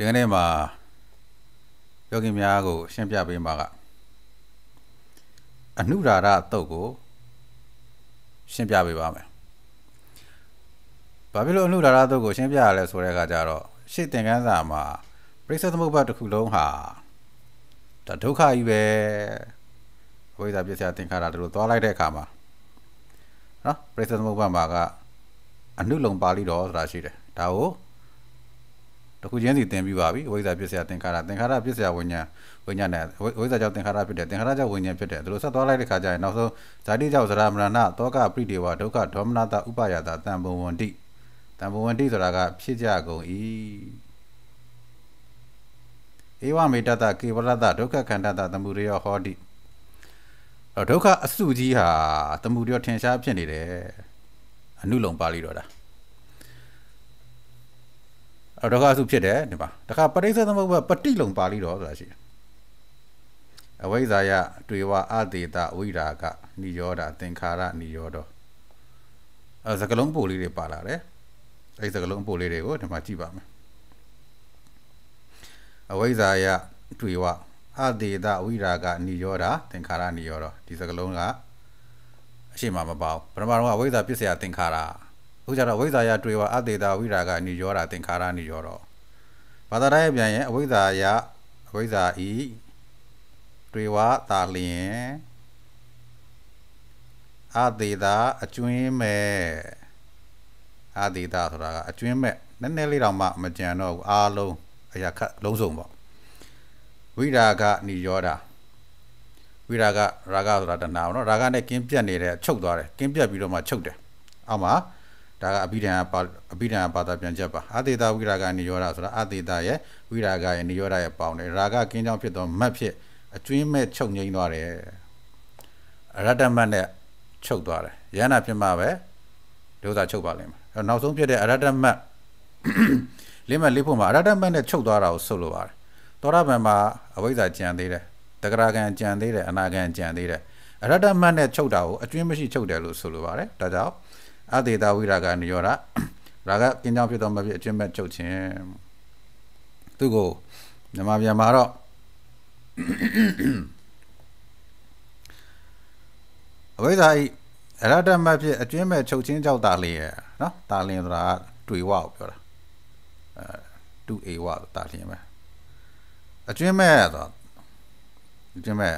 ဒီကနေ့မှာယောဂီများကို ရှင်းပြပေးမှာကအနုရာရတုတ်ကို ရှင်းပြပေးပါမယ်။ဘာဖြစ်လို့အနုရာရတုတ်ကိုရှင်းပြရလဲဆိုတဲ့အခါကျတော့ရှေ့သင်ခန်းစာမှာပြိဿသမုပ္ပါတစ်ခုလုံးဟာဒါဒုက္ခကြီးပဲအဝိဇ္ဇာပစ္စယသင်္ခါရတို့လိုသွားလိုက်တဲ့အခါမှာနော်ပြိဿသမုပ္ပါမှာကအနုလုံပါဠိတော်ဆိုတာရှိတယ်။ဒါကိုတခုချင်းစီသင်ပြီးပါပြီဝိဇ္ဇာပစ္စယသင်္ခါရသင်္ခါရပစ္စယဝိညာဉ်ဝိညာဉ်နဲ့ဝိဇ္ဇာကြောင့်သင်္ခါရဖြစ်တယ်သင်္ခါရကြောင့်ဝိညာဉ်ဖြစ်တယ်ဒါလိုဆက်သွားလိုက်တဲ့ခါကျရင်နောက်ဆုံးဇာတိကြောင့်ဇရာမရဏတောကပရိဒေဝဒုက္ခဒေါမနတာဥပယတာတံဘဝန္တိတံဘဝန္တိဆိုတာကဖြစ်ကြကုန်၏ဧဝမေတ္တကေဝရတဒုက္ခခန္ဓတသမှုရယောဟောတိဒုက္ခအစုကြီးဟာသမှုရယောထင်ရှားဖြစ်နေတယ်အနုလုံပါဠိတော်တာဒုက္ခစုဖြစ်တယ်ဒီမှာတခါပဋိစ္စသမုပ္ပါပฏิလုံပါဠိတော်ဆိုတာရှိတယ်အဝိဇ္ဇာယတွေဝအတေတဝိရာကနိရောဓသင်္ခါရနိရောဓအဲစကလုံးပို့လေးတွေပါလာတယ်အဲစကလုံးပို့လေးတွေကိုဒီမှာကြည့်ပါမယ်အဝိဇ္ဇာယတွေဝအတေတဝိရာကနိရောဓသင်္ခါရနိရောဓဒီစကလုံးကအရှိမမပေါ့ပထမတော့အဝိဇ္ဇာပစ္စယသင်္ခါရအခုကြတော့ဝိဇ္ဇာယတွေ့ဝအတေတာဝိရာကအနိရောဓသင်္ခါရနိရောဓဘာသာတရားပြန်ရင်အဝိဇ္ဇာယအဝိဇ္ဇာဤတွေ့ဝတာလျင်အတေတာအကျွင်းမဲ့အတေတာဆိုတာကအကျွင်းမဲ့နည်းနည်းလေးတော့မှမကြံတော့ဘူးအားလုံးအရာခတ်လုံးစုံပေါ့ဝိရာကနိရောဓဝိရာကရာဂဆိုတာတဏှာပေါ့နော်ရာဂနဲ့ကင်းပြတ်နေတဲ့ချုပ်သွားတယ်ကင်းပြတ်ပြီးတော့မှချုပ်တယ်အောက်မှာဒါကအဘိဓမ္မာအဘိဓမ္မာဘာသာပြန်ချက်ပါအတေတာဝိရာဂနိရောဓဆိုတာအတေတာရဲ့ဝိရာဂရဲ့နိရောဓရဲ့ပေါင်းတယ်ရာဂကင်းကြောင်းဖြစ်သောမတ်ဖြစ်အကျွင်းမဲ့ချုပ်ငိမ့်သွားတယ်အရတ္တမတ်နဲ့ချုပ်သွားတယ်ယန္နာဖြစ်မှပဲဒုသာချုပ်ပါလိမ့်မယ်အဲနောက်ဆုံးဖြစ်တဲ့အရတ္တမတ်လင်းမလေးဖို့မှာအရတ္တမတ်နဲ့ချုပ်သွားတာကိုဆုတ်လိုပါတယ်သောရပံမှာအဝိဇ္ဇာကြံသေးတယ်တဂရကံကြံသေးတယ်အနာကံကြံသေးတယ်အရတ္တမတ်နဲ့ချုပ်တာကိုအကျွင်းမရှိချုပ်တယ်လို့ဆိုလိုပါတယ်ဒါကြောင့်အတေတာဝိရာဂနိရောဓရာဂကင်းကြောင်းဖြစ်တော်မဖြစ်အကျင့်မဲ့ချုပ်ခြင်းသူကိုမြမပြန်မှာတော့အဝိဇ္ဇာဤအရတ္တမဖြစ်အကျင့်မဲ့ချုပ်ခြင်းကြောက်တာလေနော်တာလင်ဆိုတာတွေ့ဝကိုပြောတာအဲတူအေဝတာလင်ပဲအကျင့်မဲ့ဆိုအကျင့်မဲ့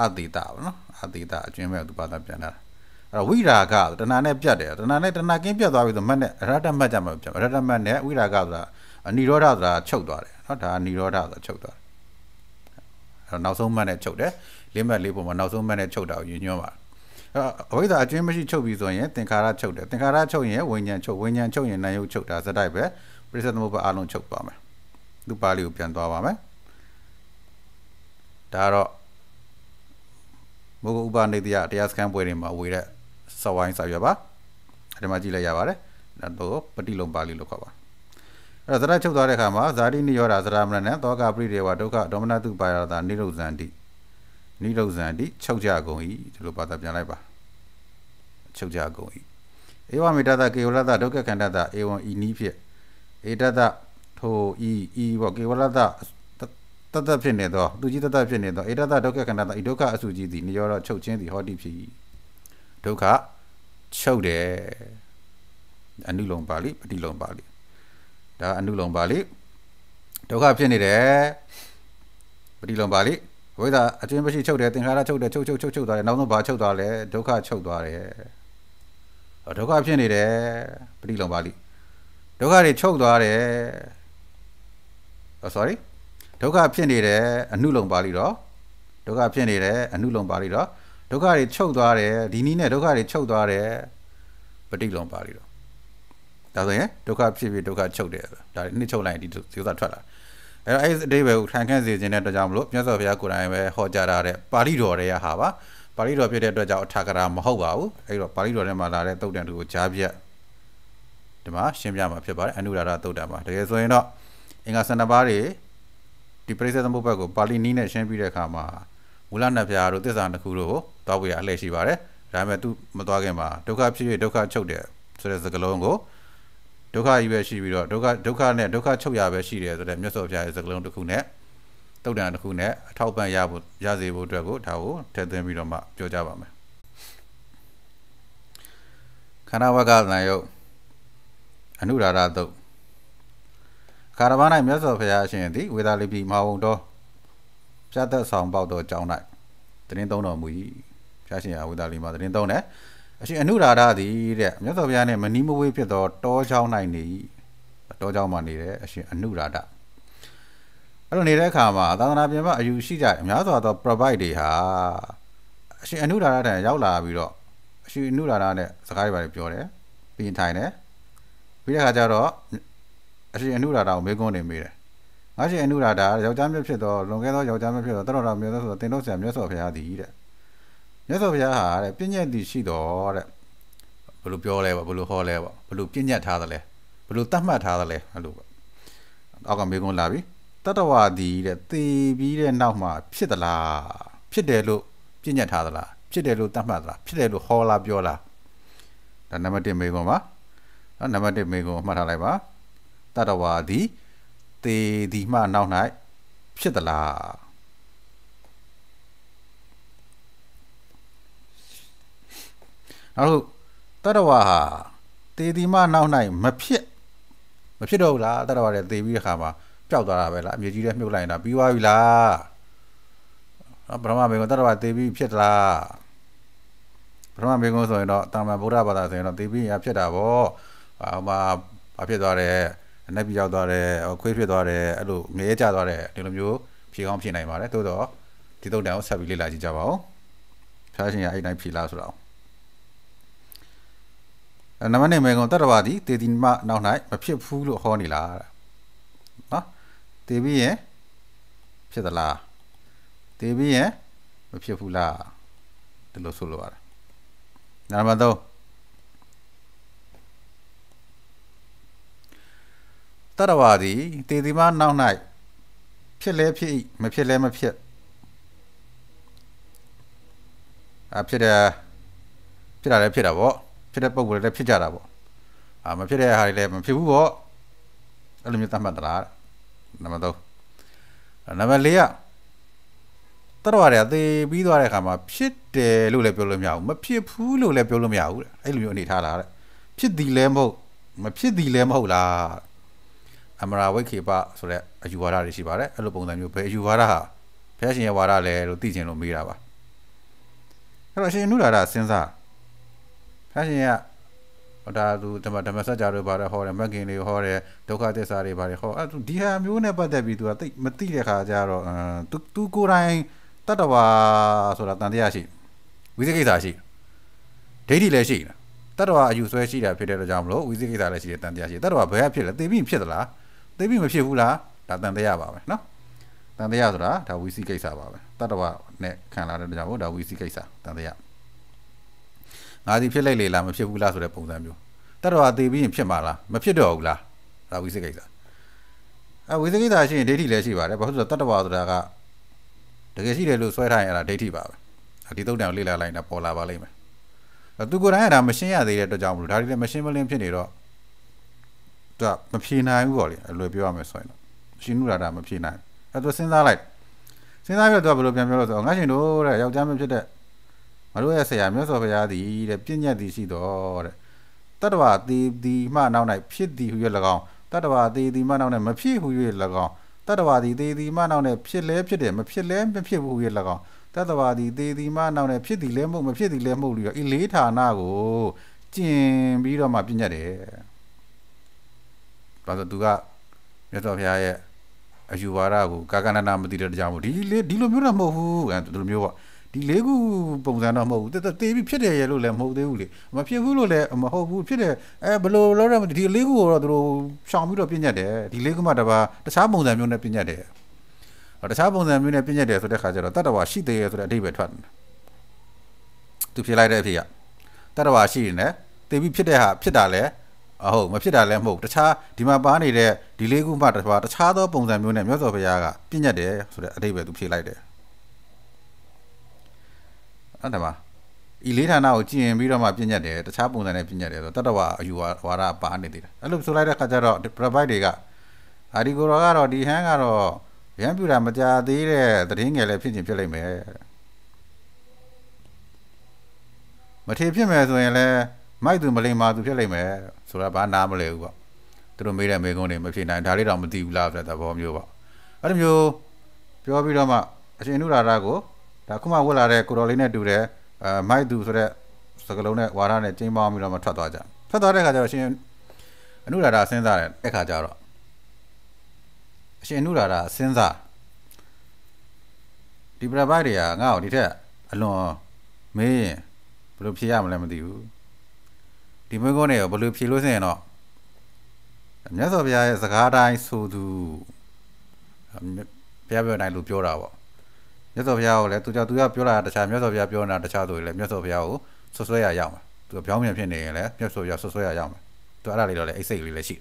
အတိတာပေါ့နော်အတိတာအကျင့်မဲ့သူဘာသာပြန်လာတာအဲ့ဝိရာဂတဏှာနဲ့ပြတ်တယ်တဏှာနဲ့တဏှာကင်းပြတ်သွားပြီဆိုမတ်နဲ့အရတ္တမတ်ကြမှာပြတ်အရတ္တမတ်နဲ့ဝိရာဂဆိုတာအနိရောဓဆိုတာချုပ်သွားတယ်နော်ဒါအနိရောဓဆိုတာချုပ်သွားတယ်အဲ့နောက်ဆုံးမတ်နဲ့ချုပ်တယ်လေးမတ်လေးပုံမှာနောက်ဆုံးမတ်နဲ့ချုပ်တာကိုညွှန်းပါအဝိဇ္ဇာအကျဉ်းမရှိချုပ်ပြီဆိုရင်သင်္ခါရချုပ်တယ်သင်္ခါရချုပ်ရင်ဝိညာဉ်ချုပ်ဝိညာဉ်ချုပ်ရင်နာယုတ်ချုပ်တာစတိုက်ပဲပရိစ္ဆေသမုပ္ပါအလုံးချုပ်သွားမယ်သူပါဠိကိုပြန်သွားပါမယ်ဒါတော့မောဂဥပနိတ္တယတရားစခန်းပွဲတွေမှာဝေတဲ့စဝိုင်းစာရွက်ပါအဲဒီမှာကြည့်လိုက်ရပါတယ်ဒါတော့ပฏิလုံပါဠိလို့ခေါ်ပါအဲ့တော့သရချုပ်သွားတဲ့အခါမှာဇာတိနိရောဓသရမဏနသောကပရိဒေဝဒုက္ခဒေါမနတုပါရတာနိရုဇန္တိနိရုဇန္တိချုပ်ကြကုန်ဤဒီလိုပါတာပြန်လိုက်ပါချုပ်ကြကုန်ဤဧဝမေတ္တကေဝလတဒုက္ခခန္ဓတဧဝံဤနီးဖြင့်ဧတတထိုဤဤဘောကေဝလတတတဖြစ်နေသောသူကြီးတတဖြစ်နေသောဧတတဒုက္ခခန္ဓတဤဒုက္ခအစုကြီးသည်နိရောဓချုပ်ခြင်းသည်ဟောတိဖြစ်၏ဒုက္ခချုပ်တယ်အနုလုံပါဠိပฏิလုံပါဠိဒါအနုလုံပါဠိဒုက္ခဖြစ်နေတယ်ပฏิလုံပါဠိဝိဒါအကျဉ်းမရှိချုပ်တယ်သင်္ခါရချုပ်တယ်ချုပ်ချုပ်ချုပ်ချုပ်သွားတယ်နောက်ဆုံးဘာချုပ်သွားလဲဒုက္ခချုပ်သွားတယ်ဒုက္ခဖြစ်နေတယ်ပฏิလုံပါဠိဒုက္ခတွေချုပ်သွားတယ် sorry ဒုက္ခဖြစ်နေတယ်အနုလုံပါဠိတော့ဒုက္ခဖြစ်နေတယ်အနုလုံပါဠိတော့ဒုက္ခတွေချုပ်သွားတယ်ဒီနည်းနဲ့ဒုက္ခတွေချုပ်သွားတယ်ပฏิလုံပါဠိတော်ဒါဆိုရင်ဒုက္ခဖြစ်ပြီးဒုက္ခချုပ်တယ်ဒါနှစ်ချုပ်လိုက်ရင်ဒီသေသထွက်လာအဲ့တော့အဲ့ဒီအဓိပ္ပာယ်ကိုထိုင်ခန့်စေခြင်းတဲ့အတွက်ကြောင့်မလို့မြတ်စွာဘုရားကိုယ်တိုင်ပဲဟောကြားထားတဲ့ပါဠိတော်တွေကဟာပါပါဠိတော်ဖြစ်တဲ့အတွက်ကြောင့်အထာကရာမဟုတ်ပါဘူးအဲ့တော့ပါဠိတော်ထဲမှာလာတဲ့သုတ်တန်တူကိုကြားပြတ်ဒီမှာရှင်းပြမှာဖြစ်ပါတယ်အနုရာဓသုတ်တန်မှာတကယ်ဆိုရင်တော့အင်္ဂါ12ပါးတွေဒီပရိစ္ဆေသမုပ္ပါဒ်ကိုပါဠိနည်းနဲ့ရှင်းပြတဲ့အခါမှာမူလနှစ်ပြားတို့သစ္စာနှစ်ခုတို့ကိုသွားဖို့ရအလှည့်ရှိပါတယ်ဒါပေမဲ့သူမသွားခင်မှာဒုက္ခဖြစ်ဖြစ်ဒုက္ခချုပ်တယ်ဆိုတဲ့စကားလုံးကိုဒုက္ခကြီးပဲရှိပြီးတော့ဒုက္ခဒုက္ခနဲ့ဒုက္ခချုပ်ရပဲရှိတယ်ဆိုတဲ့မြတ်စွာဘုရားရဲ့စကားလုံးတစ်ခုနဲ့တုတ်တန်တစ်ခုနဲ့အထောက်ပံ့ရဖို့ရစေဖို့အတွက်ကိုဒါကိုထည့်သွင်းပြီးတော့မှပြောကြပါမယ်ခန္ဓာဝကသံယုတ်အနုရာရတုတ်ခါရဘာ၌မြတ်စွာဘုရားရှင်သည်ဝေဒာလိပိမဟာဝုံတော်ဖျားသက်ဆောင်ပေါက်တော်ကြောင်း၌တင်းသုံးတော်မူ၏ဖျားရှင်ရာဝိသာလီမှာတင်းသုံးတယ်အရှင်အနုရာဓသည်တဲ့မြတ်စွာဘုရားနဲ့မနီးမဝေးဖြစ်သောတောချောင်း၌နေ၏တောချောင်းမှာနေတဲ့အရှင်အနုရာဓအဲ့လိုနေတဲ့အခါမှာသာသနာပြန်မအယူရှိကြအများစွာသော provide တွေဟာအရှင်အနုရာဓထံရောက်လာပြီးတော့အရှင်အနုရာဓနဲ့စကားတွေပါပြောတယ်ပြီးရင်ထိုင်တယ်ပြီးတဲ့အခါကျတော့အရှင်အနုရာဓကိုမေးခွန်းတွေမေးတယ်ငါရှိအနုရာတာယောက်ျားမျိုးဖြစ်သောလွန်ခဲ့သောယောက်ျားမျိုးဖြစ်သောတတော်တော်မျိုးသောဆိုတော့တင်တော့ဆရာမြတ်စွာဘုရားသည်တဲ့မြတ်စွာဘုရားဟာတဲ့ပြည့်ညက်သည်ရှိတော်တဲ့ဘယ်လိုပြောလဲပေါ့ဘယ်လိုဟောလဲပေါ့ဘယ်လိုပြည့်ညက်ထားသလဲဘယ်လိုတတ်မှတ်ထားသလဲအဲ့လိုပေါ့အောက်ကမေကွန်လာပြီတတဝါသည်တဲ့သေပြီးတဲ့နောက်မှာဖြစ်သလားဖြစ်တယ်လို့ပြည့်ညက်ထားသလားဖြစ်တယ်လို့တတ်မှတ်သလားဖြစ်တယ်လို့ဟောလားပြောလားဒါနံပါတ်1မေကွန်ပါနော်နံပါတ်1မေကွန်အမှတ်ထားလိုက်ပါတတဝါသည်သေသည်မှနောက်၌ဖြစ်သလားနောက်တစ်ခုတတဝါဟာသေသည်မှနောက်၌မဖြစ်မဖြစ်တော့ဘူးလားတတဝါလည်းသေပြီးတဲ့ခါမှာပျောက်သွားတာပဲလားအမြေကြီးလည်းမြုပ်လိုက်ရင်တော့ပြီးသွားပြီလားဗြဟ္မဘေကုံတတဝါသေပြီးဖြစ်သလားဗြဟ္မဘေကုံဆိုရင်တော့တာမန်ဗုဒ္ဓဘာသာဆိုရင်တော့သေပြီးရဖြစ်တာပေါ့ဟိုမှာဘာဖြစ်သွားတယ်အနက်ပြရောက်သွားတယ်ခွေးထွက်သွားတယ်အဲ့လိုငရဲကျသွားတယ်ဒီလိုမျိုးဖြေကောင်းဖြေနိုင်ပါတယ်သို့တော့ဒီသုံးတန်ကိုဆက်ပြီးလေ့လာကြည့်ကြပါဦးဖျားရှင်ရအဲ့တိုင်းဖြေလားဆိုတော့နမနေမေကုံတတ္တဝါသည်တေတိမနောက်၌မဖြစ်ဘူးလို့ဟောနေလားနော်တေပြီးရင်ဖြစ်သလားတေပြီးရင်မဖြစ်ဘူးလားဒီလိုဆိုလိုပါတယ်နံပါတ်3တတဝါသည်တေတိမနောက်၌ဖြစ်လဲဖြစ်မဖြစ်လဲမဖြစ်အဖြစ်တယ်ဖြစ်တာလည်းဖြစ်တာပေါ့ဖြစ်တဲ့ပုံကလည်းဖြစ်ကြတာပေါ့အာမဖြစ်တဲ့ဟာတွေလည်းမဖြစ်ဘူးပေါ့အဲ့လိုမျိုးသတ်မှတ်သလားနံပါတ်3နံပါတ်4ကတတော်ရတယ်သေပြီးသွားတဲ့အခါမှာဖြစ်တယ်လို့လည်းပြောလို့မရဘူးမဖြစ်ဘူးလို့လည်းပြောလို့မရဘူးတဲ့အဲ့လိုမျိုးအနေထားလားတဲ့ဖြစ်သည်လည်းမဟုတ်မဖြစ်သည်လည်းမဟုတ်လားအမရာဝိခေပဆိုတဲ့အယူဝါဒတွေရှိပါတယ်အဲ့လိုပုံစံမျိုးဘယ်အယူဝါဒဟာဘုရားရှင်ရဲ့ဝါဒလဲလို့သိချင်လို့မေးတာပါအဲ့တော့ရှင်နုဒါရစဉ်းစားဘုရားရှင်ကဒါသူဓမ္မဓမ္မစကြာတွေပါတယ်ဟောတယ်မဂ်ကင်တွေဟောတယ်ဒုက္ခသစ္စာတွေပါတယ်ဟောအဲ့ဒီဟာမျိုးနဲ့ပတ်သက်ပြီးသူကသိမသိတဲ့ခါကျတော့သူသူကိုယ်တိုင်တတဝါဆိုတာတန်တရားရှိဝိသေကိစ္စရှိဒိဋ္ဌိလည်းရှိတယ်တတ္တဝါအယူဆွဲရှိတာဖြစ်တဲ့အတွက်ကြောင့်မလို့ဝိသေကိစ္စလည်းရှိတယ်တန်တရားရှိတယ်တတ္တဝါဘယ်ကဖြစ်လဲသိပြီးဖြစ်သလားသိပြီမဖြစ်ဘူးလားဒါတန်တရားပါပဲเนาะတန်တရားဆိုတာဒါဝီစီကိစ္စပါပဲတတ္တဝနဲ့ခံလာတဲ့ကြောင့်ဒါဝီစီကိစ္စတန်တရားငါစီဖြစ်လိုက်လေလားမဖြစ်ဘူးလားဆိုတဲ့ပုံစံမျိုးတတ္တဝသေပြီးရင်ဖြစ်မှာလားမဖြစ်တော့ဘူးလားဒါဝီစီကိစ္စအဲဝီစီကိစ္စရှိရင်ဒိဋ္ဌိလည်းရှိပါတယ်ဘာလို့လဲဆိုတော့တတ္တဝဆိုတာကတကယ်ရှိတယ်လို့ဆွဲထားရင်အဲ့ဒါဒိဋ္ဌိပါပဲဒီသုတ်တံကိုလေ့လာလိုက်တာပေါ်လာပါလိမ့်မယ်သူကိုယ်တိုင်ကဒါမရှင်းရသေးတဲ့အတွက်ကြောင့်မလို့ဒါတွေလည်းမရှင်းမလင်းဖြစ်နေတော့သူကမဖြေနိုင်ဘူးပေါ့လေအလွယ်ပြောရမယ်ဆိုရင်တော့ရှင်နုရာတာမဖြေနိုင်အဲ့သူစဉ်းစားလိုက်စဉ်းစားပြီးတော့သူကဘယ်လိုပြန်ပြောလို့ဆိုတော့ငါရှင်တို့တဲ့ယောက်ျားမဖြစ်တဲ့မတို့ရဲ့ဆရာမြတ်စွာဘုရားသည်တဲ့ပြည့်ညတ်သည်ရှိတော်တဲ့တတ္တဝါသေးသည်မှနောက်၌ဖြစ်သည်ဟူ၍၎င်းတတ္တဝါသေးသည်မှနောက်၌မဖြစ်ဟူ၍၎င်းတတ္တဝါသည်သေးသည်မှနောက်၌ဖြစ်လဲဖြစ်တယ်မဖြစ်လဲမဖြစ်ဘူးဟူ၍၎င်းတတ္တဝါသည်သေသည်မှနောက်နဲ့ဖြစ်သည်လည်းမဟုတ်မဖြစ်သည်လည်းမဟုတ်လို့ဤလေးဌာနကိုကျင်ပြီးတော့မှပြည့်ညတ်တယ်ဘာလို့သူကမြတ်စွာဘုရားရဲ့အယူဝါဒကိုကာကနနာမသိတဲ့တရားမို့ဒီလေးဒီလိုမျိုးတော့မဟုတ်ဘူးအဲဒီလိုမျိုးပေါ့ဒီလေးခုပုံစံတော့မဟုတ်ဘူးတက်တေးပြီးဖြစ်တယ်ရဲ့လို့လည်းမဟုတ်သေးဘူးလေမဖြစ်ဘူးလို့လည်းမဟုတ်ဘူးဖြစ်တယ်အဲဘယ်လိုလုပ်ရမလဲဒီလေးခုကိုတော့သူတို့ရှောင်ပြီးတော့ပြညတ်တယ်ဒီလေးခုမှတပါတခြားပုံစံမျိုးနဲ့ပြညတ်တယ်တခြားပုံစံမျိုးနဲ့ပြညတ်တယ်ဆိုတဲ့ခါကျတော့တတ္တဝါရှိသေးရဲ့ဆိုတဲ့အဓိပ္ပာယ်ထွက်တယ်သူဖြစ်လိုက်တဲ့အဖြစ်ကတတ္တဝါရှိရင်လည်းတေးပြီးဖြစ်တဲ့ဟာဖြစ်တာလည်းအဟုတ်မဖြစ်တာလည်းမဟုတ်တခြားဒီမှာပါနေတဲ့ဒီလေးခုမှတခြားတခြားသောပုံစံမျိုးနဲ့မြတ်စွာဘုရားကပြည့်ညတ်တယ်ဆိုတဲ့အတိတ်ပဲသူဖြေလိုက်တယ်အဲ့ဒါမှာဤလေးဌာနကိုကြည်ရင်ပြီးတော့မှပြည့်ညတ်တယ်တခြားပုံစံနဲ့ပြည့်ညတ်တယ်ဆိုတော့တတဝအယူဝါဒပါနေသေးတယ်အဲ့လိုဆိုလိုက်တဲ့ခါကျတော့ provide တွေကအာဒီကိုရောကတော့ဒီဟန်ကတော့ရန်ပြူတာမကြသေးတဲ့သတင်းငယ်လည်းဖြစ်ချင်းဖြစ်လိမ့်မယ်မထေဖြစ်မယ်ဆိုရင်လည်းမိုက်သူမလိမ္မာသူဖြစ်လိမ့်မယ်ဆိုတာဘာနားမလဲဘူးပေါ့သူတို့မေးတဲ့မေးခွန်းတွေမဖြေနိုင်ဒါလေးတော့မသိဘူးလားဆိုတဲ့သဘောမျိုးပေါ့အဲ့လိုမျိုးပြောပြီးတော့မှအရှင်နုရာဒကိုဒါခုမှဝတ်လာတဲ့ကိုတော်လေးနဲ့တူတယ်အဲမိုက်သူဆိုတဲ့စကလုံးနဲ့ဝါရနဲ့ကျင်းပေါင်းပြီးတော့မှထွက်သွားကြထွက်သွားတဲ့အခါကျတော့ရှင်အနုရာဒစဉ်းစားတဲ့အခါကျတော့အရှင်အနုရာဒစဉ်းစားဒီပြပိုက်တွေကငါ့ကိုဒီထက်အလွန်မေးရင်ဘယ်လိုဖြေရမလဲမသိဘူးဒီမိကုန်းတွေကိုဘယ်လိုဖြေလို့ဆိုရင်တော့မြတ်စွာဘုရားရဲ့စကားတိုင်းဆိုသူဘုရားပြောတိုင်းလို့ပြောတာပေါ့မြတ်စွာဘုရားကိုလည်းသူကြောင့်သူကပြောလာတာတခြားမြတ်စွာဘုရားပြောနေတာတခြားဆိုရင်လည်းမြတ်စွာဘုရားကိုဆွဆွဲရရောက်မှာသူကပြောင်းပြန်ဖြစ်နေရင်လည်းမြတ်စွာဘုရားဆွဆွဲရရောက်မှာသူအဲ့ဒါလေးတော့လည်းအိတ်စိတ်လေးလည်းရှိတ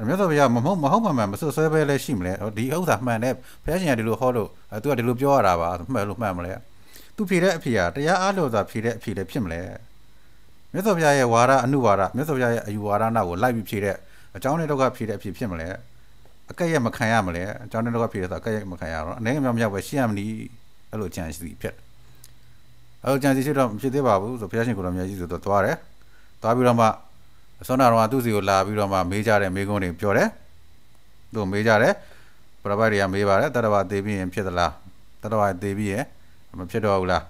ယ်မြတ်စွာဘုရားမဟုတ်မဟုတ်မှန်မှန်မဆွဆွဲပဲလည်းရှိမလဲဒီဥစ္စာမှန်တယ်ဘုရားရှင်ကဒီလိုဟောလို့သူကဒီလိုပြောရတာပါမှန်လို့မှန်မလဲသူဖြေတဲ့အဖြေကတရားအားလို့သာဖြေတဲ့အဖြေလည်းဖြစ်မလဲမြတ်စွာဘုရားရဲ့ဝါဒအနုဝါဒမြတ်စွာဘုရားရဲ့အယူဝါဒနာကိုလိုက်ပြီးဖြည့်တဲ့အကြောင်းနဲ့တော့ကဖြည့်တဲ့အဖြစ်ဖြစ်မလဲအကက်ရဲ့မခံရမလဲအကြောင်းနဲ့တော့ကဖြည့်ရဆိုအကက်ရဲ့မခံရတော့အနေငယ်မြောက်မြောက်ပဲရှင်းရမလို့အဲ့လိုကြံစီဖြစ်အဲ့လိုကြံစီရှိတော့မဖြစ်သေးပါဘူးဆိုဘုရားရှင်ကိုယ်တော်မြတ်ကြီးဆိုတော့သွားတယ်သွားပြီးတော့မှဆွမ်းနာတော်ကသူ့စီကိုလာပြီးတော့မှမေးကြတဲ့မေးခွန်းတွေပြောတယ်သူမေးကြတယ်ပရပတ်တွေကမေးပါတယ်တတဝါသေးပြီးရင်ဖြစ်သလားတတဝါသေးပြီးရင်မဖြစ်တော့ဘူးလား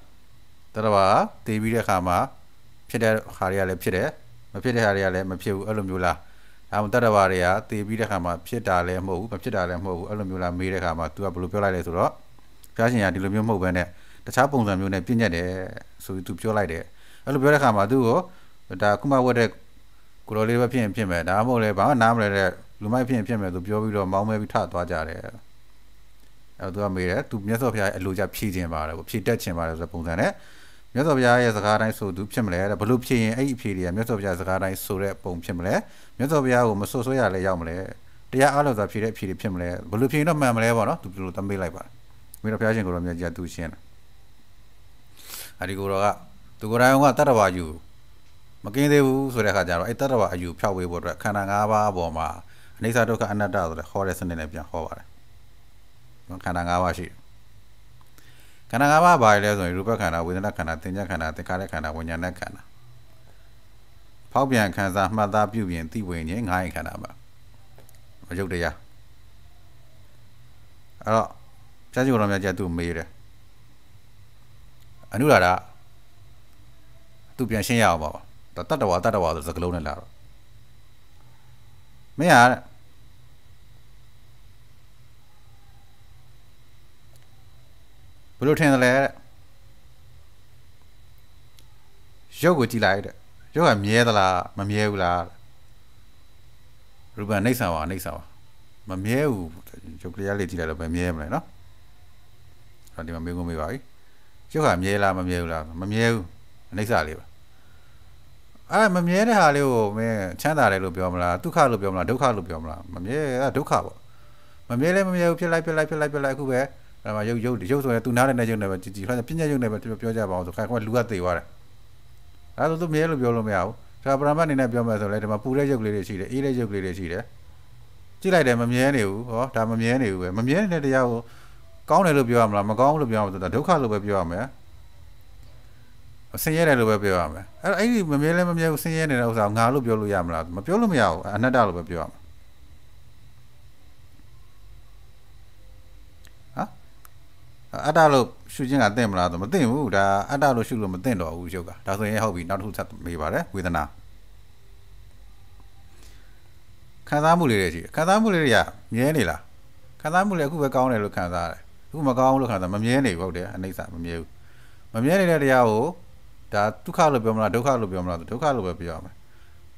တတဝါသေးပြီးတဲ့အခါမှာဖြစ်တဲ့ဟာတွေကလည်းဖြစ်တယ်မဖြစ်တဲ့ဟာတွေကလည်းမဖြစ်ဘူးအဲ့လိုမျိုးလားဒါမှတတ္တဝါတွေကတည်ပြီးတဲ့ခါမှာဖြစ်တာလည်းမဟုတ်ဘူးမဖြစ်တာလည်းမဟုတ်ဘူးအဲ့လိုမျိုးလားမေးတဲ့ခါမှာ तू ကဘယ်လိုပြောလိုက်လဲဆိုတော့ဘုရားရှင်ကဒီလိုမျိုးမဟုတ်ဘဲနဲ့တခြားပုံစံမျိုးနဲ့ပြည့်ညက်တယ်ဆိုပြီး तू ပြောလိုက်တယ်အဲ့လိုပြောတဲ့ခါမှာ तू ကိုဒါခုမှဝတ်တဲ့ကိုလိုလေးပဲဖြစ်ရင်ဖြစ်မယ်ဒါမှမဟုတ်လည်းဘာမှနားမလဲတဲ့လူမိုက်ဖြစ်ရင်ဖြစ်မယ်ဆိုပြောပြီးတော့မောင်းမဲပြီးထသွားကြတယ်အဲ့တော့ तू ကမေးတယ် तू မြတ်စွာဘုရားရဲ့အလိုချဖြည့်ခြင်းပါတယ်ကိုဖြည့်တက်ခြင်းပါတယ်ဆိုတဲ့ပုံစံနဲ့မြတ်စွာဘုရားရဲ့စကားတိုင်းဆိုသူဖြစ်မလဲတဲ့ဘလို့ဖြစ်ရင်အဲ့ဒီအဖြေတွေကမြတ်စွာဘုရားစကားတိုင်းဆိုတဲ့ပုံဖြစ်မလဲမြတ်စွာဘုရားကိုမဆွဆွရလဲရောက်မလဲတရားအားလို့သာဖြေတဲ့အဖြေတွေဖြစ်မလဲဘလို့ဖြစ်ရင်တော့မှန်မလဲပေါ့နော်သူတို့သမေးလိုက်ပါတယ်မင်းတို့ဘုရားရှင်ကိုယ်တော်မြတ်ကြီးကသူရှင်းတယ်အဲဒီကိုယ်တော်ကသူကိုယ်တိုင်ကတတ္တဝါယူမကင်းသေးဘူးဆိုတဲ့အခါကျတော့အဲ့တတ္တဝါအယူဖြောက်ဝေးဖို့အတွက်ခန္ဓာ၅ပါးပေါ်မှာအနိစ္စဒုက္ခအနတ္တဆိုတဲ့ဟောတဲ့စနစ်နဲ့ပြန်ဟောပါတယ်ခန္ဓာ၅ပါးရှိတယ်ခန္ဓာ၅ပါးဘာလဲဆိုရင်ရူပခန္ဓာဝေဒနာခန္ဓာသင်္ညာခန္ဓာသင်္ခါရခန္ဓာဝิญညာဏခန္ဓာဖောက်ပြန်ခံစားမှတ်သားပြုပြင်သိဝင်ခြင်းငါးရင်ခန္ဓာပါမရုပ်တရားအဲ့တော့ဖြားချိုတော်များကျသူ့မေးတယ်အနုရာဓသူပြန်ရှင်းရအောင်ပါပါတတ္တဝါတတ္တဝါဆိုစကလုံးနဲ့လာတော့မင်းကဘလို့ထင်တယ်လဲတဲ့ရုပ်ကိုကြည့်လိုက်တဲ့ရုပ်ကမြဲသလားမမြဲဘူးလားရူပနှိမ့်ဆောင်ပါနှိမ့်ဆောင်ပါမမြဲဘူးရုပ်ကလေးလေးကြည့်လိုက်တော့ပဲမြဲမလဲနော်အဲ့ဒီမှာမေးခွန်းမေးပါပြီရုပ်ကမြဲလားမမြဲဘူးလားမမြဲဘူးနှိမ့်စားလေးပါအဲမမြဲတဲ့ဟာလေးကိုမင်းချမ်းသာတယ်လို့ပြောမလားဒုက္ခလို့ပြောမလားဒုက္ခလို့ပြောမလားမမြဲအဲဒုက္ခပေါ့မမြဲလဲမမြဲဘူးဖြစ်လိုက်ဖြစ်လိုက်ဖြစ်လိုက်ဖြစ်လိုက်အခုပဲဒါမှရုပ်ရုပ်ရုပ်ဆိုရင်သူနားလည်းနဲ့ရုပ်နဲ့ပဲကြည်ကြည်ဟောပညာရုပ်နဲ့ပဲပြောကြပါအောင်ဆိုခိုင်ခွန်လူကသေသွားတယ်ဒါဆိုသူမြဲလို့ပြောလို့မရဘူးဒါပရမတ်အနေနဲ့ပြောမယ်ဆိုလဲဒီမှာပူတဲ့ရုပ်လေးတွေရှိတယ်အေးတဲ့ရုပ်လေးတွေရှိတယ်ကြည့်လိုက်တယ်မမြဲနေဘူးဟောဒါမမြဲနေဘူးပဲမမြဲနေတဲ့တရားကိုကောင်းတယ်လို့ပြောရမလားမကောင်းလို့ပြောရမလားဆိုတာဒုက္ခလို့ပဲပြောရမယ်ဆင်းရဲတယ်လို့ပဲပြောရမယ်အဲ့တော့အဲ့ဒီမမြဲလဲမမြဲဘူးဆင်းရဲနေတဲ့ဥစ္စာငါလို့ပြောလို့ရမလားမပြောလို့မရဘူးအနတ္တလို့ပဲပြောရမယ်အတ္တလို့ရှုခြင်းကသိမလားဆိုမသိဘူးဒါအတ္တလို့ရှုလို့မသိတော့ဘူးရုပ်ကဒါဆိုရင်ဟုတ်ပြီနောက်တစ်ခုဆက်မေးပါတယ်ဝေဒနာခံစားမှုလေးတွေရှိခံစားမှုလေးတွေကမြဲနေလားခံစားမှုလေးအခုပဲကောင်းတယ်လို့ခံစားရတယ်အခုမကောင်းလို့ခံစားမမြဲနေဘူးဟုတ်တယ်အနိစ္စမမြဲဘူးမမြဲနေတဲ့တရားကိုဒါဒုက္ခလို့ပြောမလားဒုက္ခလို့ပြောမလားဒုက္ခလို့ပဲပြောရမယ်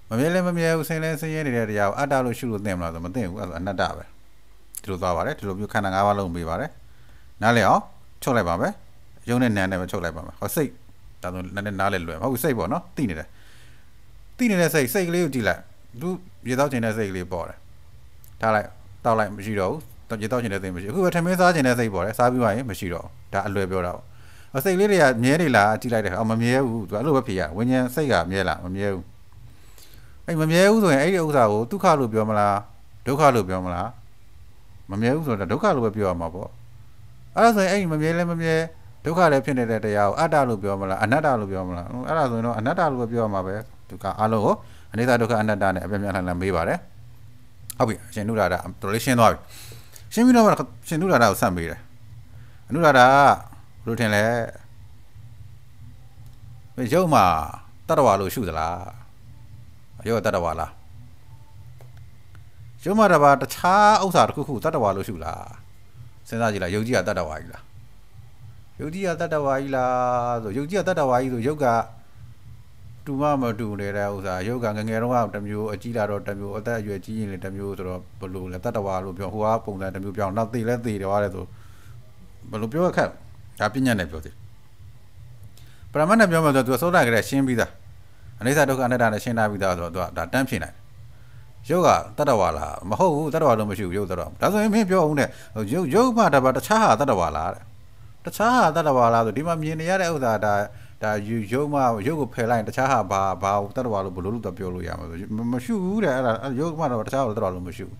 မမြဲလည်းမမြဲဘူးဆင်းလဲဆင်းရဲနေတဲ့တရားကိုအတ္တလို့ရှုလို့သိမလားဆိုမသိဘူးအဲ့ဒါအနတ္တပဲဒီလိုသွားပါတယ်ဒီလိုမျိုးခန္ဓာ၅ပါးလုံးပြီးပါတယ်နားလဲအောင်ချုပ်လိုက်ပါမယ်ရုံနဲ့နံနဲ့ပဲချုပ်လိုက်ပါမယ်ဟောစိတ်ဒါဆိုနည်းနည်းနားလဲလွယ်ဟုတ်စိတ်ပေါ့နော်တိနေတယ်တိနေတဲ့စိတ်စိတ်ကလေးကိုကြည့်လိုက်သူရေတောက်ချင်တဲ့စိတ်ကလေးပေါ်တယ်ထားလိုက်တောက်လိုက်မရှိတော့ဘူးရေတောက်ချင်တဲ့စိတ်မရှိအခုပဲထမင်းစားချင်တဲ့စိတ်ပေါ်တယ်စားပြီးမှရင်မရှိတော့ဒါအလွယ်ပြောတာပေါ့အစိတ်လေးတွေကမြဲနေလားကြည့်လိုက်တယ်အော်မမြဲဘူးသူအဲ့လိုပဲဖြေရဝิญဉဏ်စိတ်ကမြဲလားမမြဲဘူးအဲ့မမြဲဘူးဆိုရင်အဲ့ဒီဥစ္စာကိုဒုက္ခလို့ပြောမလားဒုက္ခလို့ပြောမလားမမြဲဘူးဆိုတော့ဒုက္ခလို့ပဲပြောရမှာပေါ့အဲ့ဒါဆိုရင်အဲ့ဒီမမြဲလဲမမြဲဒုက္ခလည်းဖြစ်နေတဲ့တရားကိုအတ္တလို့ပြောမလားအနတ္တလို့ပြောမလားအဲ့ဒါဆိုရင်တော့အနတ္တလို့ပြောမှာပဲဒုက္ခအလုံးကိုအနိစ္စဒုက္ခအနတ္တနဲ့အပြည့်အစုံလှန်မေးပါတယ်ဟုတ်ပြီရှင်နုဒါဒတော်လေးရှင်းသွားပြီရှင်းပြီးတော့ရှင်နုဒါဒကိုဆက်မေးတယ်အနုဒါဒကဘယ်လိုထင်လဲရုပ်မှာတတ္တဝါလို့ရှုသလားရုပ်ကတတ္တဝါလားရုပ်မှာတပါတခြားဥစ္စာတစ်ခုခုတတ္တဝါလို့ရှုလားစဉ်းစားကြည့်လားယုတ်ကြီးကတတ္တဝါကြီးလားယုတ်ကြီးကတတ္တဝါကြီးလားဆိုယုတ်ကြီးကတတ္တဝါကြီးဆိုယုတ်ကတူမမတူနေတဲ့ဥစ္စာယုတ်ကငငယ်တော့ကတစ်မျိုးအကြီးလာတော့တစ်မျိုးအသက်အရွယ်ကြီးရင်လည်းတစ်မျိုးဆိုတော့ဘလို့လဲတတ္တဝါလို့ပြောဟိုကပုံစံတစ်မျိုးပြောင်းနောက်သေလဲသေတယ်ဝါလဲဆိုဘလို့ပြောရခက်ဒါပညာနဲ့ပြောသေးပရမတ်နဲ့ပြောမှဆိုသူကသောတာကလေးရှင်းပြီးသားအနိစ္စဒုက္ခအနတ္တနဲ့ရှင်းတာပြီးသားဆိုတော့သူကဒါတန်းဖြေနိုင်ရုပ်ကတတဝါလားမဟုတ်ဘူးတတဝါတော့မရှိဘူးရုပ်တတဝါဒါဆိုရင်မင်းပြောအောင်နဲ့ရုပ်ရုပ်မှတပါတခြားဟာတတဝါလားတဲ့တခြားဟာတတဝါလားဆိုဒီမှာမြင်နေရတဲ့ဥစ္စာဒါဒါယူရုပ်မှရုပ်ကိုဖယ်လိုက်တခြားဟာဘာဘာတတဝါလို့ဘလို့လို့တော့ပြောလို့ရမှာဆိုမရှိဘူးတဲ့အဲ့ဒါရုပ်မှတော့တခြားဟာတတဝါလို့မရှိဘူး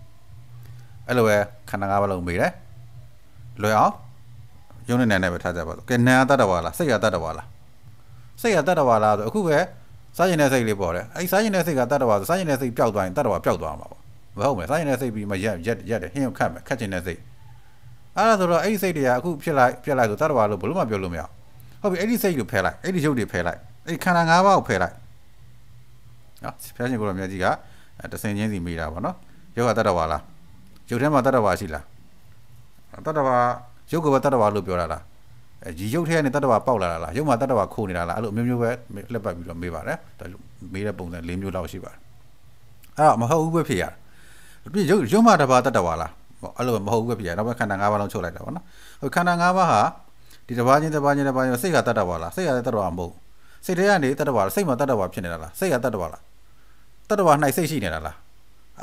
အဲ့လိုပဲခန္ဓာငါးပါးလုံးမေးတယ်လွယ်အောင်ရုပ်နဲ့နာနဲ့ပဲထားကြပါစို့ကဲနာတတဝါလားစိတ်ရတတဝါလားစိတ်ရတတဝါလားဆိုအခုပဲစားကျင်တဲ့စိတ်လေးပေါ်တယ်အဲ့စားကျင်တဲ့စိတ်ကတတ္တဝါဆိုစားကျင်တဲ့စိတ်ပျောက်သွားရင်တတ္တဝါပျောက်သွားမှာပေါ့မဟုတ်မယ်စားကျင်တဲ့စိတ်ပြီးမှရက်ရက်ရက်တယ်ဟင်းကိုခတ်မယ်ခတ်ကျင်တဲ့စိတ်အဲ့ဒါဆိုတော့အဲ့ဒီစိတ်တွေကအခုဖြစ်လိုက်ပြက်လိုက်ဆိုတတ္တဝါလို့ဘယ်လို့မှပြောလို့မရဟုတ်ပြီအဲ့ဒီစိတ်ကိုဖယ်လိုက်အဲ့ဒီရုပ်တွေဖယ်လိုက်အဲ့ဒီခန္ဓာ၅ပါးကိုဖယ်လိုက်နော်ဖျားရှင်ကိုယ်တော်မြတ်ကြီးကတဆင်ချင်းစီမိတာပေါ့နော်ရုပ်ကတတ္တဝါလားရုပ်ထဲမှာတတ္တဝါရှိလားတတ္တဝါရုပ်ကပဲတတ္တဝါလို့ပြောတာလားဒီရုပ်ထဲကနေတတ္တဝါပေါက်လာတာလားရုပ်မှာတတ္တဝါခိုးနေတာလားအဲ့လိုမျိုးမျိုးပဲလက်ပတ်ပြီးတော့မေးပါတယ်မေးတဲ့ပုံစံ၄မျိုးလောက်ရှိပါတယ်အဲ့တော့မဟုတ်ဘူးပဲဖြစ်ရတယ်ပြီးရုပ်ရုပ်မှာတပါတတ္တဝါလားအဲ့လိုမဟုတ်ဘူးပဲဖြစ်ရတယ်နောက်ပဲခန္ဓာ၅ပါးလုံးချုပ်လိုက်တာပေါ့နော်ဟိုခန္ဓာ၅ပါးဟာဒီတစ်ပါးချင်းတစ်ပါးချင်းတစ်ပါးချင်းစိတ်ကတတ္တဝါလားစိတ်ကတတ္တဝါမဟုတ်စိတ်ထဲကနေတတ္တဝါစိတ်မှာတတ္တဝါဖြစ်နေတာလားစိတ်ကတတ္တဝါလားတတ္တဝါ၌စိတ်ရှိနေတာလား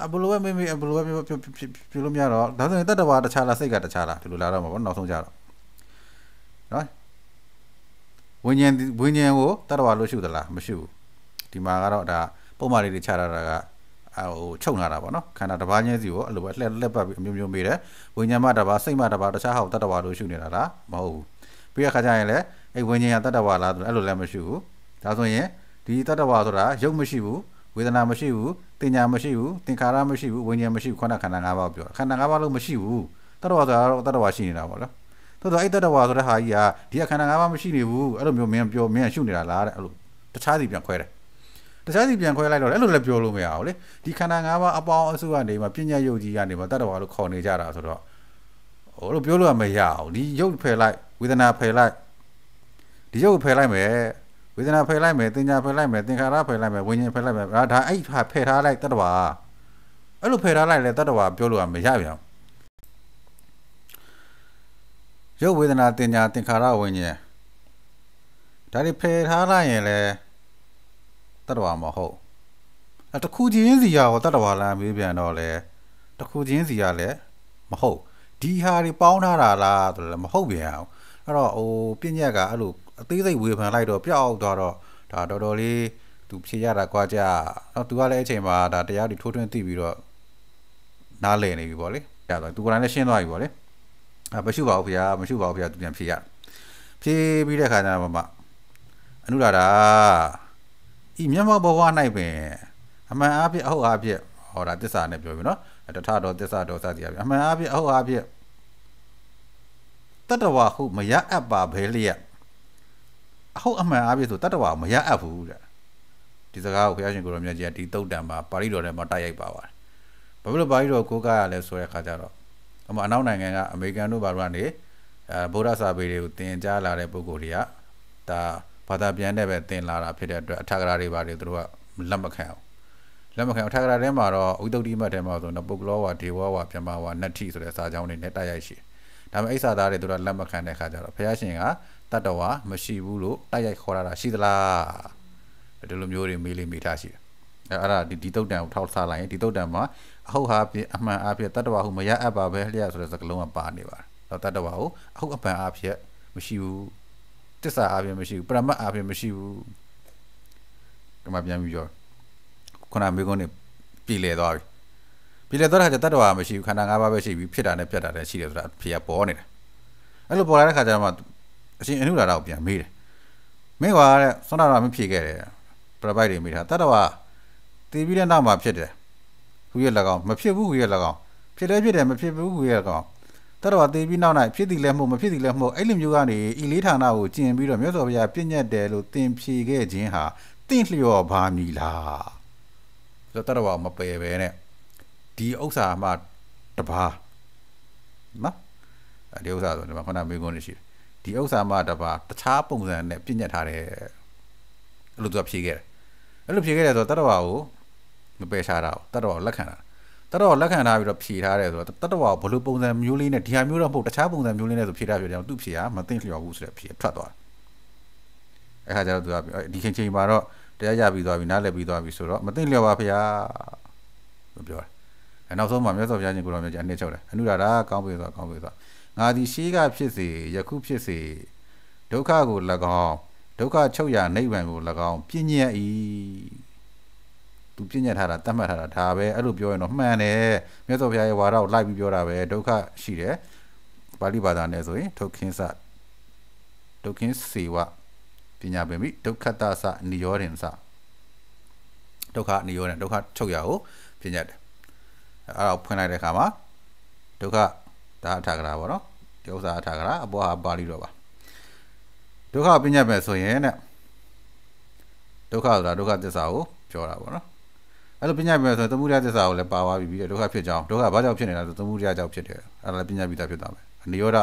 အဘလိုပဲမေးမေးအဘလိုပဲပြောပြောလို့မရတော့ဒါဆိုရင်တတ္တဝါတခြားလားစိတ်ကတခြားလားဒီလိုလာတော့မှာပေါ့နောက်ဆုံးကြတော့နော်ဝိညာဉ်ဝိညာဉ်ကိုတတ္တဝါလို့ရှုသလားမရှုဘူးဒီမှာကတော့ဒါပုံမှန်လေးတွေခြားထားတာကဟိုချုပ်လာတာပေါ့နော်ခန္ဓာတစ်ပါးချင်းစီကိုအဲ့လိုပဲလှက်လှက်ပတ်ပြီးအမျိုးမျိုးမေးတယ်ဝိညာဉ်မှတစ်ပါးစိတ်မှတစ်ပါးတခြားဟာကိုတတ္တဝါလို့ရှုနေတာလားမဟုတ်ဘူးပြီးရခါကျရင်လည်းအဲ့ဝိညာဉ်ဟာတတ္တဝါလားဆိုတော့အဲ့လိုလည်းမရှုဘူးဒါဆိုရင်ဒီတတ္တဝါဆိုတာရုပ်မရှိဘူးဝေဒနာမရှိဘူးတင်ညာမရှိဘူးသင်္ခါရမရှိဘူးဝိညာဉ်မရှိဘူးခန္ဓာခန္ဓာ၅ပါးပြောခန္ဓာ၅ပါးလုံးမရှိဘူးတတ္တဝါဆိုတာတော့တတ္တဝါရှိနေတာပေါ့နော်သို့တော့အဲ့တတဝါဆိုတဲ့ဟာကြီးကဒီကခန္ဓာ၅ပါးမရှိနေဘူးအဲ့လိုမျိုးမင်းပြောမင်းကရှုနေတာလားတဲ့အဲ့လိုတခြားစီပြန်ခွဲတယ်တခြားစီပြန်ခွဲလိုက်တော့အဲ့လိုလည်းပြောလို့မရဘူးလေဒီခန္ဓာ၅ပါးအပေါင်းအစုကနေမှပြဉ္ညာယုတ်ကြီးကနေမှတတဝါလို့ခေါ်နေကြတာဆိုတော့ဟိုလိုပြောလို့မရအောင်ဒီယုတ်ဖယ်လိုက်ဝေဒနာဖယ်လိုက်ဒီယုတ်ဖယ်လိုက်မယ်ဝေဒနာဖယ်လိုက်မယ်သင်ညာဖယ်လိုက်မယ်သင်္ခါရဖယ်လိုက်မယ်ဝိညာဉ်ဖယ်လိုက်မယ်ဒါအဲ့ဖယ်ထားလိုက်တတဝါအဲ့လိုဖယ်ထားလိုက်လဲတတဝါပြောလို့ကမရပြန်ရုပ်ဝေဒနာတင်ညာသင်္ခါရဝိညာဉ်ဒါတွေဖယ်ထားလိုက်ရင်လည်းတတ္တဝါမဟုတ်အတခုချင်းစီရောတတ္တဝါလမ်းမေးပြန်တော့လေတခုချင်းစီရလည်းမဟုတ်ဒီဟာတွေပေါင်းထားတာလားဆိုတော့မဟုတ်ပြန်အောင်အဲ့တော့ဟိုပြညက်ကအဲ့လိုအသေးစိတ်ဝေဖန်လိုက်တော့ပြောက်သွားတော့ဒါတော်တော်လေးသူဖြေရတာကွာကြတော့ तू ကလည်းအချိန်မှာဒါတရားတွေထိုးထွင်းသိပြီးတော့နားလည်နေပြီပေါ့လေဒါဆို तू ကိုယ်တိုင်လည်းရှင်းသွားပြီပေါ့လေမရှိပါဘူးခင်ဗျာမရှိပါဘူးခင်ဗျာသူပြန်ဖြေရဖြေပြီးတဲ့ခါကျတော့မှအနုလာတာဤမြန်မာဘဝ၌ပင်အမှန်အားဖြင့်အဟုတ်အားဖြင့်ဟောတာတစ္ဆာနဲ့ပြောပြီနော်တထတော်တစ္ဆာတော်စသည်အားဖြင့်အမှန်အားဖြင့်အဟုတ်အားဖြင့်တတဝဟုမရအပ်ပါဘဲလျက်အဟုတ်အမှန်အားဖြင့်ဆိုတတဝမရအပ်ဘူးတဲ့ဒီစကားကိုဘုရားရှင်ကိုရောမြတ်ကြီးကဒီတုတ်တံမှာပါဠိတော်ထဲမှာတိုက်ရိုက်ပါပါတယ်ဘာဖြစ်လို့ပါဠိတော်ကိုးကားရလဲဆိုတဲ့အခါကျတော့အမအနောက်နိုင်ငံကအမေရိကန်တို့ဘာလို့ကနေအဲဗုဒ္ဓစာပေတွေကိုသင်ကြားလာတဲ့ပုဂ္ဂိုလ်တွေကဒါဘာသာပြန်တဲ့ပဲသင်လာတာဖြစ်တဲ့အတွက်အထက်ကရာတွေဘာတွေသူတို့ကလက်မခံအောင်လက်မခံအောင်အထက်ကရာထဲမှာတော့ဝိသုဒ္ဓိမတ်ထဲမှာဆိုတော့ပုဂ္ဂလောဝါဒေဝဝါပြမဝါနတ္ထိဆိုတဲ့စာကြောင်းတွေနဲ့တိုက်ရိုက်ရှိဒါပေမဲ့အိဆာသားတွေသူတို့ကလက်မခံတဲ့ခါကျတော့ဘုရားရှင်ကတတ္တဝါမရှိဘူးလို့တိုက်ရိုက်ခေါ်ရတာရှိသလားဒီလိုမျိုးတွေမေးလေးမေးထားရှိတယ်အဲအဲ့ဒါဒီဒီတုတ်တန်ကိုထောက်ဆလိုက်ရင်ဒီတုတ်တန်မှာအဟုတ်ဟာဖြင့်အမှန်အဖြစ်တတ္တဝါဟုမရအပ်ပါပဲလျှက်ဆိုတဲ့စကားလုံးကပါနေပါတယ်။တော့တတ္တဝါကိုအဟုတ်အပန်အဖြစ်မရှိဘူး။တစ္ဆာအဖြစ်မရှိဘူး။ပရမတ်အဖြစ်မရှိဘူး။ဒီမှာပြန်ပြီးပြောခုနမေကုန်းနေပြည်လဲသွားပြီ။ပြည်လဲသွားတာကျတတ္တဝါမရှိဘူးခန္ဓာ၅ပါးပဲရှိပြီးဖြစ်တာနဲ့ပြတ်တာနဲ့ရှိတယ်ဆိုတာအဖေကပေါ်နေတာ။အဲ့လိုပေါ်လာတဲ့ခါကျတော့မှအရှင်အနုလာတာကိုပြန်မေးတယ်။မင်းကတဲ့ဆွမ်းနာတာမဖြစ်ခဲ့တယ်။ပြပိုက်တွေမိတာတတ္တဝါတည်ပြီးတဲ့နောက်မှာဖြစ်တယ်ရဲ့၎င်းမဖြစ်ဘူးဟူရဲ့၎င်းဖြစ်လဲဖြစ်တယ်မဖြစ်ဘူးဟူရဲ့၎င်းတတော်သေးပြီးနောက်၌ဖြစ်သည်လည်းမဟုတ်မဖြစ်သည်လည်းမဟုတ်အဲ့လိုမျိုးကနေဤလေးဌာနကိုကျင်ပြီးတော့မြတ်စွာဘုရားပြည့်ညက်တယ်လို့သင်ဖြေခဲ့ခြင်းဟာတင့်လျော်ပါမည်လားဆိုတော့တတော်မပယ်ပဲနဲ့ဒီဥစ္စာမှတပါနော်ဒီဥစ္စာဆိုဒီမှာခုနမေးခွန်းရှိတယ်ဒီဥစ္စာမှတပါတခြားပုံစံနဲ့ပြည့်ညက်ထားတယ်အဲ့လိုသူကဖြေခဲ့တယ်အဲ့လိုဖြေခဲ့တယ်ဆိုတော့တတော်ကိုမပယ်ချတာတတ္တဝါလက်ခံတာတတ္တဝါလက်ခံထားပြီးတော့ဖြေထားတယ်ဆိုတော့တတ္တဝါဘလို့ပုံစံမျိုးလေးနဲ့ဒီဟာမျိုးတော့မဟုတ်တခြားပုံစံမျိုးလေးနဲ့ဆိုဖြေထားပြောတယ်သူ့ဖြေကမသိလျော်ဘူးဆိုတဲ့ဖြေထွက်သွားတယ်အခါကျတော့သူကဒီချိန်ချိန်မှာတော့တရားရပြီးသွားပြီနားလည်ပြီးသွားပြီဆိုတော့မသိလျော်ပါဖေယာလို့ပြောတယ်အဲနောက်ဆုံးမှာမြတ်စွာဘုရားရှင်ကိုတော်မြတ်ကြီးအနှစ်ချုပ်တယ်အနုရာဓာကောင်းပြီဆိုတော့ကောင်းပြီဆိုတော့ငါဒီရှိကဖြစ်စေယခုဖြစ်စေဒုက္ခကို၎င်းဒုက္ခချုပ်ရာနိဗ္ဗာန်ကို၎င်းပြည့်ညက်၏သူပြည့်ညက်ထားတာတတ်မှတ်ထားတာဒါပဲအဲ့လိုပြောရင်တော့မှန်တယ်မြတ်စွာဘုရားရဲ့ဝါဒကိုလိုက်ပြီးပြောတာပဲဒုက္ခရှိတယ်ပါဠိဘာသာနဲ့ဆိုရင်ဒုက္ခင်းစဒုက္ခင်းစေဝပညာပင်ပြီဒုက္ခတသနိရောဓင်စဒုက္ခနိရောဓင်ဒုက္ခချုပ်ရကိုပြည့်ညက်တယ်အဲ့ဒါဖွင့်လိုက်တဲ့အခါမှာဒုက္ခဒါအထာကရာပေါ့နော်ဒီဥစ္စာအထာကရာအပေါ်ဟာပါဠိတော့ပါဒုက္ခပညာပဲဆိုရင်တဲ့ဒုက္ခဆိုတာဒုက္ခသစ္စာကိုပြောတာပေါ့နော်အဲ့လိုပညာပြဆိုရင်သမုဒိယသစ္စာကိုလည်းပါသွားပြီးပြီးတော့ဒုက္ခဖြစ်ကြောင်းဒုက္ခဘာကြောင့်ဖြစ်နေတာဆိုသမုဒိယကြောင့်ဖြစ်တယ်အဲ့ဒါလည်းပညာပြတာဖြစ်သွားမယ်နိရောဓ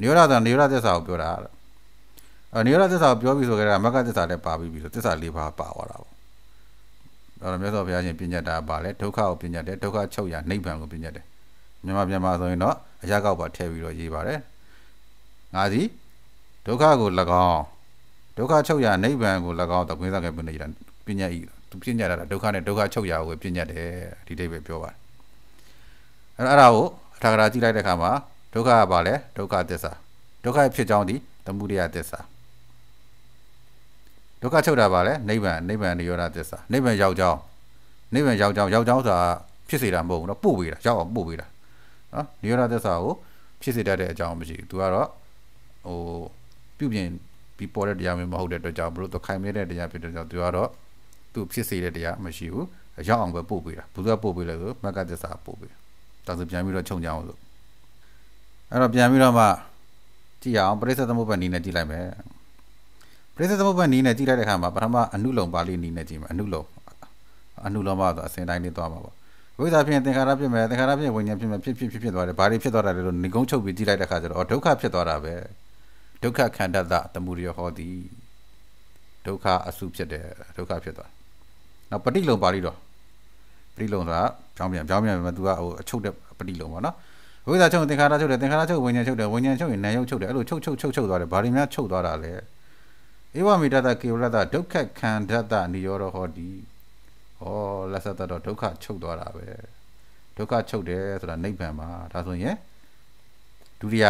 နိရောဓဆိုတာနိရောဓသစ္စာကိုပြောတာအဲ့နိရောဓသစ္စာကိုပြောပြီးဆိုကြတာမဂ္ဂသစ္စာလည်းပါပြီးပြီးဆိုသစ္စာ၄ပါးပါသွားတာပေါ့အဲ့တော့မြတ်စွာဘုရားရှင်ပညာတာပါလဲဒုက္ခကိုပညာတယ်ဒုက္ခချုပ်ရနိဗ္ဗာန်ကိုပညာတယ်မြန်မာမြန်မာဆိုရင်တော့အရာကောက်ပါထည့်ပြီးတော့ရေးပါတယ်ငါစီဒုက္ခကို၎င်းဒုက္ခချုပ်ရနိဗ္ဗာန်ကို၎င်းသကွင်းစားခဲ့ပညာဤသူပြည့်ညတ်တာဒုက္ခနဲ့ဒုက္ခချုပ်ရာကိုပြည့်ညတ်တယ်ဒီအိဗယ်ပြောပါတယ်အဲ့တော့အဲ့ဒါကိုအထာဂရာကြည့်လိုက်တဲ့အခါမှာဒုက္ခကဘာလဲဒုက္ခသစ္စာဒုက္ခဖြစ်ကြောင်းဒီသမုဒယသစ္စာဒုက္ခချုပ်တာပါလေနိဗ္ဗာန်နိဗ္ဗာန်နိရောဓသစ္စာနိဗ္ဗာန်ရောက်ကြောင်းနိဗ္ဗာန်ရောက်ကြောင်းရောက်ကြောင်းဆိုတာဖြစ်စေတာမဟုတ်ဘူးเนาะပို့ပေးတာရောက်အောင်ပို့ပေးတာเนาะနိရောဓသစ္စာကိုဖြစ်စေတတ်တဲ့အကြောင်းမရှိဘူး तू ကတော့ဟိုပြုပြင်ပြီးပေါ်တဲ့တရားမျိုးမဟုတ်တဲ့အတွက်ကြောင့်ဘလို့သူခိုင်မြဲတဲ့တရားဖြစ်တဲ့ကြောင့် तू ကတော့သူ့ဖြစ်စေတဲ့တရားမရှိဘူးရောက်အောင်ပဲပို့ပေးတာဘုရားပို့ပေးလဲဆိုမကသစ္စာပို့ပေးတာဒါဆိုပြန်ပြီးတော့ခြုံကြအောင်ဆိုအဲ့တော့ပြန်ပြီးတော့မှကြည့်ရအောင်ပရိသတ်သမုပ္ပါဒ်နည်းနဲ့ကြည့်လိုက်မယ်ပရိသတ်သမုပ္ပါဒ်နည်းနဲ့ကြည့်လိုက်တဲ့အခါမှာပထမအနုလုံပါဠိနည်းနဲ့ကြည့်မယ်အနုလုံအနုလောမဆိုအစဉ်တိုင်းနေသွားမှာပေါ့ဝိဇ္ဇာဖြစ်ရင်သင်္ခါရဖြစ်မယ်သင်္ခါရဖြစ်ဝိညာဉ်ဖြစ်မယ်ဖြစ်ဖြစ်ဖြစ်ဖြစ်သွားတယ်ဘာတွေဖြစ်သွားတာလဲလို့ငကုံးချုပ်ပြီးကြည့်လိုက်တဲ့အခါကျတော့ဒုက္ခဖြစ်သွားတာပဲဒုက္ခခန္ဓာတသမှုရဟောသည်ဒုက္ခအစုဖြစ်တယ်ဒုက္ခဖြစ်သွားနောက်ပฏิလုံပါဠိတော်ပฏิလုံဆိုတာကြောင်းပြန်ကြောင်းပြန်ပြန်သူကဟိုအချုပ်တဲ့ပฏิလုံပေါ့နော်ဝိဇာချုပ်သင်္ခါရချုပ်တယ်သင်္ခါရချုပ်ဝိညာဉ်ချုပ်တယ်ဝိညာဉ်ချုပ်ရင်နာယုတ်ချုပ်တယ်အဲ့လိုချုပ်ချုပ်ချုပ်ချုပ်သွားတယ်ဘာတွေများချုပ်သွားတာလဲဧဝမေတ္တကေဝရတဒုက္ခခန္ဓတ္တနိရောဓဟောတိဩလသတ္တတော့ဒုက္ခချုပ်သွားတာပဲဒုက္ခချုပ်တယ်ဆိုတာနိဗ္ဗာန်ပါဒါဆိုရင်ဒုတိယ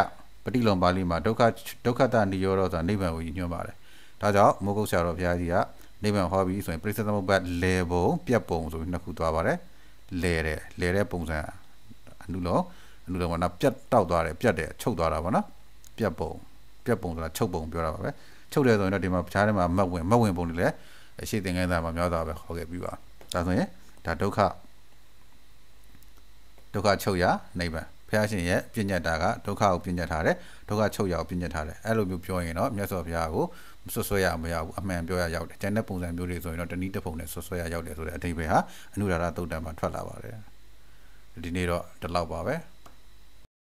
ပฏิလုံပါဠိမှာဒုက္ခဒုက္ခတ္တနိရောဓဆိုတာနိဗ္ဗာန်ကိုညွှန်ပါတယ်ဒါကြောင့်မောဂုတ်ဆရာတော်ဘုရားကြီးကနိဗ္ဗာန်ဟောပြီဆိုရင်ပရိစ္ဆေသမုပ္ပါဒ် level ပြတ်ပုံဆိုပြီးနှစ်ခုသွားပါတယ်လဲတဲ့လဲတဲ့ပုံစံအနုလောအနုလောကနော်ပြတ်တောက်သွားတယ်ပြတ်တယ်ချုပ်သွားတာပေါ့နော်ပြတ်ပုံပြတ်ပုံဆိုတာချုပ်ပုံပြောတာပါပဲချုပ်တယ်ဆိုရင်တော့ဒီမှာခြားထဲမှာမတ်ဝင်မတ်ဝင်ပုံတွေလည်းအရှိသင်္ကန်းသားမှာများသွားပဲဟောခဲ့ပြီးပါဒါဆိုရင်ဒါဒုက္ခဒုက္ခချုပ်ရနိဗ္ဗာန်ဘုရားရှင်ရဲ့ပြည့်ညတ်တာကဒုက္ခကိုပြည့်ညတ်ထားတယ်ဒုက္ခချုပ်ရကိုပြည့်ညတ်ထားတယ်အဲ့လိုမျိုးပြောရင်တော့မြတ်စွာဘုရားကိုဆွဆွရမရဘူးအမှန်ပြောရရောက်တယ်ကျန်တဲ့ပုံစံမျိုးတွေဆိုရင်တော့တနည်းတစ်ပုံနဲ့ဆွဆွရရောက်တယ်ဆိုတဲ့အဓိပ္ပာယ်ဟာအနုဒါရသုတ်တံမှာထွက်လာပါတယ်ဒီနေ့တော့ဒီလောက်ပါပဲ။